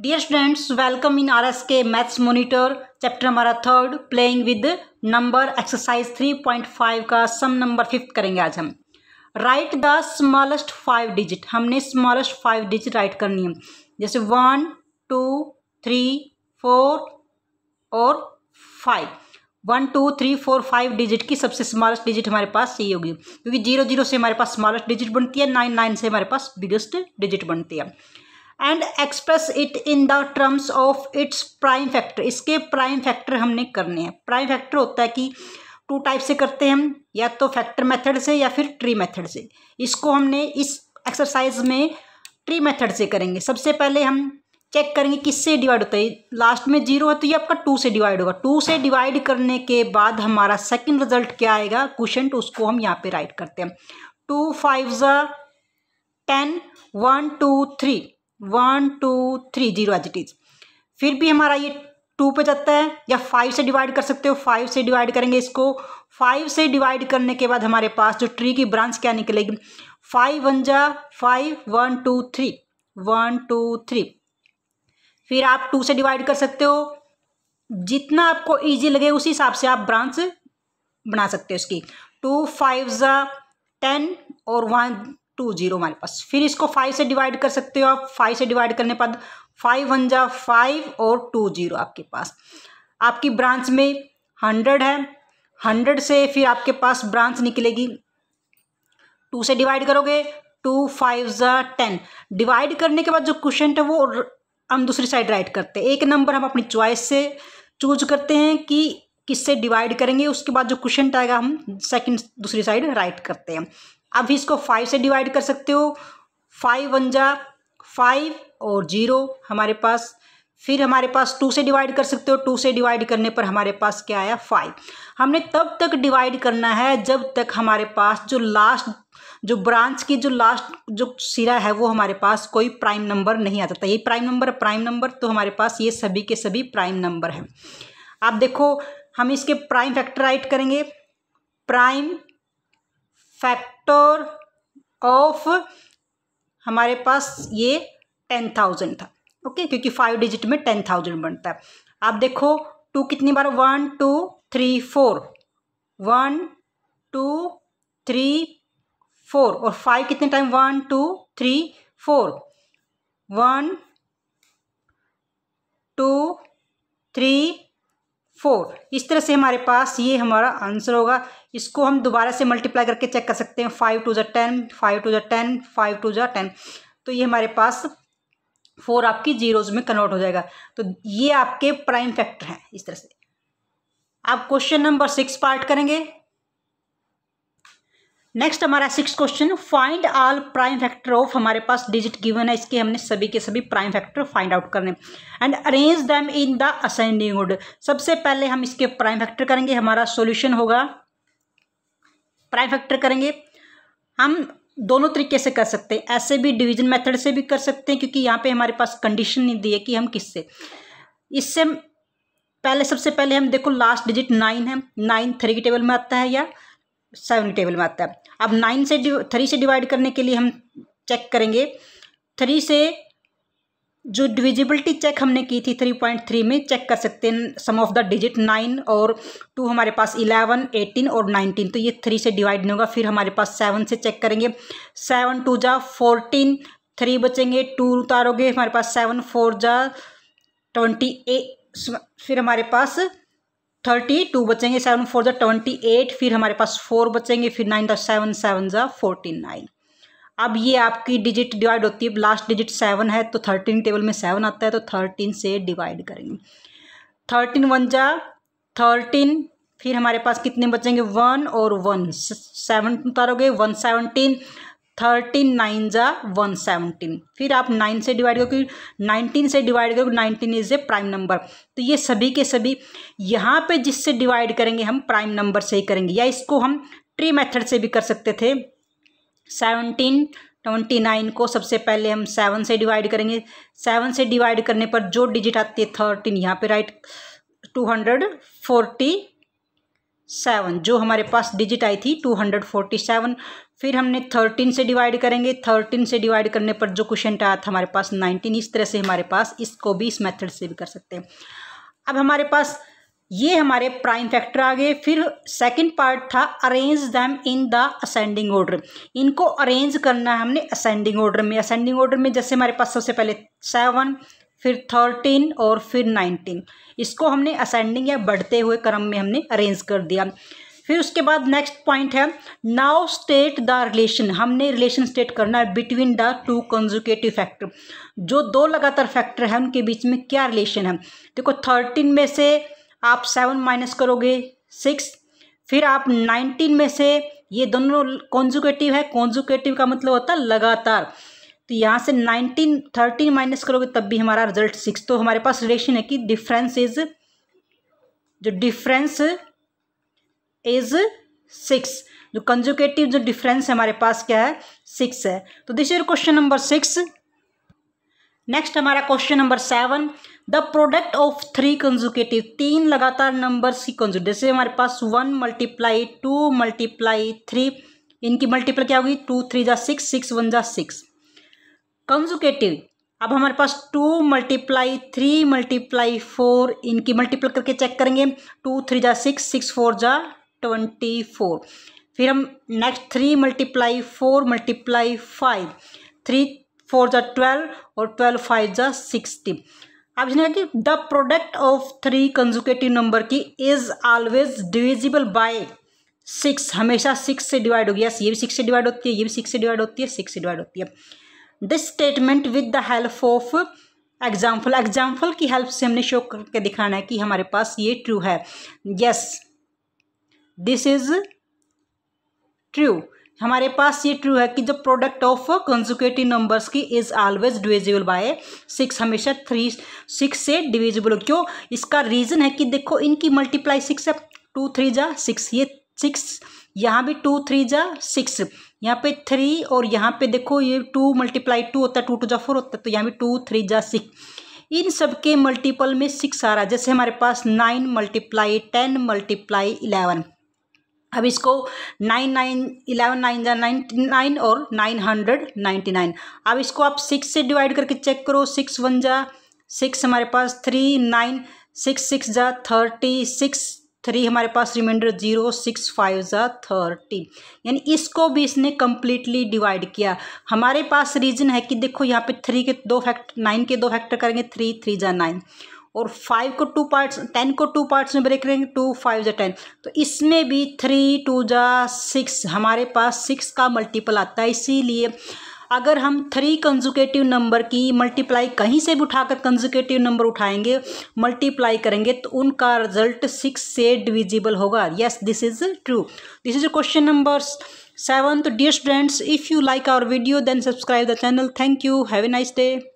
dear students welcome in R S K maths monitor chapter हमारा third playing with number exercise three point five का sum number fifth करेंगे आज हम right the smallest five digit हमने smallest five digit right करनी है जैसे one two three four और five one two three four five digit की सबसे स्मॉलेस्ट डिजिट हमारे पास यही होगी क्योंकि जीरो जीरो से हमारे पास स्मॉलेस्ट डिजिट बनती है नाइन नाइन से हमारे पास बिगेस्ट डिजिट बनती है and express it in the terms of its prime factor इसके प्राइम फैक्टर हमने करने हैं प्राइम फैक्टर होता है कि टू टाइप से करते हैं हम या तो फैक्टर मेथड से या फिर ट्री मेथड से इसको हमने इस एक्सरसाइज में ट्री मेथड से करेंगे सबसे पहले हम चेक करेंगे किससे डिवाइड होता है लास्ट में जीरो है तो ये आपका टू से डिवाइड होगा टू से डिवाइड करने के बाद हमारा सेकंड रिजल्ट क्या आएगा क्वेश्चन उसको हम यहाँ पे राइट करते हैं टू फाइव ज़ा ten one two three one two three zero as it is फिर भी हमारा ये टू पे जाता है या फाइव से डिवाइड कर सकते हो फाइव से डिवाइड करेंगे इसको फाइव से डिवाइड करने के बाद हमारे पास जो ट्री की ब्रांच क्या निकलेगी फाइव वन जा five one two three one two three फिर आप टू से डिवाइड कर सकते हो जितना आपको इजी लगे उसी हिसाब से आप ब्रांच बना सकते हो इसकी टू फाइव ज़ा टेन और वन टू जीरो हमारे पास फिर इसको फाइव से डिवाइड कर सकते हो आप फाइव से डिवाइड करने पर फाइव वन जा फाइव और टू जीरो आपके पास आपकी ब्रांच में हंड्रेड है हंड्रेड से फिर आपके पास ब्रांच निकलेगी टू से डिवाइड करोगे टू फाइव ज़ा टेन डिवाइड करने के बाद जो क्वेश्चन है वो हम दूसरी साइड राइट करते हैं एक नंबर हम अपनी च्वाइस से चूज करते हैं कि किससे डिवाइड करेंगे उसके बाद जो क्वेश्चन आएगा हम सेकंड दूसरी साइड राइट करते हैं अब इसको फाइव से डिवाइड कर सकते हो फाइव वन जा फाइव और जीरो हमारे पास फिर हमारे पास टू से डिवाइड कर सकते हो टू से डिवाइड करने पर हमारे पास क्या आया फाइव हमने तब तक डिवाइड करना है जब तक हमारे पास जो लास्ट जो ब्रांच की जो लास्ट जो सिरा है वो हमारे पास कोई प्राइम नंबर नहीं आ जाता तो ये प्राइम नंबर प्राइम नंबर तो हमारे पास ये सभी के सभी प्राइम नंबर हैं आप देखो हम इसके प्राइम फैक्टर राइट करेंगे प्राइम फैक्टर ऑफ हमारे पास ये टेन थाउजेंड था ओके क्योंकि फाइव डिजिट में टेन थाउजेंड बनता है आप देखो टू कितनी बार one two three four one two three four और फाइव कितने time one two three four one two three four इस तरह से हमारे पास ये हमारा आंसर होगा इसको हम दोबारा से मल्टीप्लाई करके चेक कर सकते हैं फाइव टू ज़ा टेन फाइव टू ज़ा टेन फाइव टू ज़ा टेन तो ये हमारे पास फोर आपकी जीरोज में कन्वर्ट हो जाएगा तो ये आपके प्राइम फैक्टर हैं इस तरह से आप क्वेश्चन नंबर सिक्स पार्ट करेंगे नेक्स्ट हमारा six question find all prime factor of हमारे पास डिजिट गिवन है इसके हमने सभी के सभी प्राइम फैक्टर फाइंड आउट करने and arrange them in the ascending order सबसे पहले हम इसके प्राइम फैक्टर करेंगे हमारा सॉल्यूशन होगा प्राइम फैक्टर करेंगे हम दोनों तरीके से कर सकते हैं ऐसे भी डिवीजन मेथड से भी कर सकते हैं क्योंकि यहाँ पे हमारे पास कंडीशन नहीं दी है कि हम किससे इससे पहले सबसे पहले हम देखो लास्ट डिजिट नाइन है नाइन थ्री के टेबल में आता है या सेवन टेबल में आता है अब नाइन से थ्री से डिवाइड करने के लिए हम चेक करेंगे थ्री से जो डिविजिबिलिटी चेक हमने की थी थ्री पॉइंट थ्री में चेक कर सकते हैं sum of the digit nine और टू हमारे पास इलेवन एटीन और नाइनटीन तो ये थ्री से डिवाइड नहीं होगा फिर हमारे पास सेवन से चेक करेंगे सेवन टू जा फोर्टीन थ्री बचेंगे टू उतारोगे हमारे पास सेवन फोर जा ट्वेंटी ए फिर हमारे पास थर्टी टू बचेंगे सेवन फोर ज़ा ट्वेंटी एट फिर हमारे पास फोर बचेंगे फिर नाइन दस सेवन सेवन ज़ा फोर्टी नाइन अब ये आपकी डिजिट डिवाइड होती है लास्ट डिजिट सेवन है तो थर्टीन टेबल में सेवन आता है तो थर्टीन से डिवाइड करेंगे थर्टीन वन जा थर्टीन फिर हमारे पास कितने बचेंगे वन और वन सेवन उतारोगे वन सेवनटीन थर्टीन नाइन जा वन सेवनटीन फिर आप नाइन से डिवाइड करो क्योंकि नाइनटीन से डिवाइड करो nineteen is a prime number तो ये सभी के सभी यहाँ पे जिससे डिवाइड करेंगे हम प्राइम नंबर से ही करेंगे या इसको हम ट्री मेथड से भी कर सकते थे सेवनटीन ट्वेंटी नाइन को सबसे पहले हम सेवन से डिवाइड करेंगे सेवन से डिवाइड करने पर जो डिजिट आती है थर्टीन यहाँ पे right two hundred forty seven जो हमारे पास डिजिट आई थी टू हंड्रेड फोर्टी सेवन फिर हमने थर्टीन से डिवाइड करेंगे थर्टीन से डिवाइड करने पर जो क्वेश्चन आया था हमारे पास नाइनटीन इस तरह से हमारे पास इसको भी इस मेथड से भी कर सकते हैं अब हमारे पास ये हमारे प्राइम फैक्टर आ गए फिर सेकंड पार्ट था arrange them in the ascending order इनको अरेंज करना है हमने असेंडिंग ऑर्डर में असेंडिंग ऑर्डर में जैसे हमारे पास सबसे पहले सेवन फिर थर्टीन और फिर नाइनटीन इसको हमने असेंडिंग या बढ़ते हुए क्रम में हमने अरेंज कर दिया फिर उसके बाद नेक्स्ट पॉइंट है नाउ स्टेट द रिलेशन हमने रिलेशन स्टेट करना है between the two consecutive factor जो दो लगातार फैक्टर हैं उनके बीच में क्या रिलेशन है देखो थर्टीन में से आप सेवन माइनस करोगे सिक्स फिर आप नाइनटीन में से ये दोनों कॉन्जुकेटिव है कॉन्जुकेटिव का मतलब होता है लगातार तो यहाँ से नाइनटीन थर्टीन माइनस करोगे तब भी हमारा रिजल्ट सिक्स तो हमारे पास रिलेशन है कि डिफरेंस इज जो डिफरेंस इज सिक्स जो कंजुकेटिव जो डिफरेंस हमारे पास क्या है सिक्स है तो this is question number six next हमारा question number seven the product of three consecutive तीन लगातार नंबर की कंजू जैसे हमारे पास one multiply two multiply three इनकी मल्टीप्लाई क्या होगी टू थ्री जा सिक्स सिक्स वन जा सिक्स कंजुकेटिव अब हमारे पास two multiply three multiply four इनकी मल्टीप्लाई करके चेक करेंगे टू थ्री जा सिक्स सिक्स फोर जा ट्वेंटी फोर फिर हम next three multiply four multiply five three four जा ट्वेल्व और ट्वेल्व फाइव जा सिक्सटी अब जिन्हें कि the product of three consecutive number की is always divisible by six हमेशा सिक्स से डिवाइड होगी यस ये भी सिक्स से डिवाइड होती है ये भी सिक्स से डिवाइड होती है सिक्स से डिवाइड होती है this statement with the help of example example की हेल्प से हमने शो करके दिखाना है कि हमारे पास ये ट्रू है यस दिस इज ट्रू हमारे पास ये ट्रू है कि जो प्रोडक्ट ऑफ कंजुकेटिव नंबर्स की is always divisible by six हमेशा थ्री सिक्स से डिविजिबल क्यों इसका रीज़न है कि देखो इनकी मल्टीप्लाई सिक्स है टू थ्री जा सिक्स ये सिक्स यहाँ भी टू थ्री जा सिक्स यहाँ पे थ्री और यहाँ पे देखो ये टू मल्टीप्लाई टू होता है टू टू जा फोर होता है तो यहाँ भी टू थ्री जा सिक्स इन सब के मल्टीपल में सिक्स आ रहा है जैसे हमारे पास nine multiply ten multiply eleven अब इसको नाइन नाइन इलेवन नाइन जा नाइन्टी नाइन और नाइन हंड्रेड नाइन्टी नाइन अब इसको आप सिक्स से डिवाइड करके चेक करो सिक्स वन जा सिक्स हमारे पास थ्री नाइन सिक्स सिक्स जा थर्टी सिक्स थ्री हमारे पास रिमाइंडर जीरो सिक्स फाइव ज़ा थर्टी यानी इसको भी इसने कम्प्लीटली डिवाइड किया हमारे पास रीजन है कि देखो यहाँ पे थ्री के दो फैक्टर नाइन के दो फैक्टर करेंगे थ्री थ्री ज़ा नाइन और फाइव को टू पार्ट्स टेन को टू पार्ट्स में ब्रेक करेंगे टू फाइव ज़ा टेन तो इसमें भी थ्री टू ज़ा सिक्स हमारे पास सिक्स का मल्टीपल आता है इसीलिए अगर हम थ्री कंजुकेटिव नंबर की मल्टीप्लाई कहीं से भी उठाकर कंजुकेटिव नंबर उठाएंगे मल्टीप्लाई करेंगे तो उनका रिजल्ट सिक्स से डिविजिबल होगा yes this is true this is question number seven तो dear students if you like our video then subscribe the channel thank you have a nice day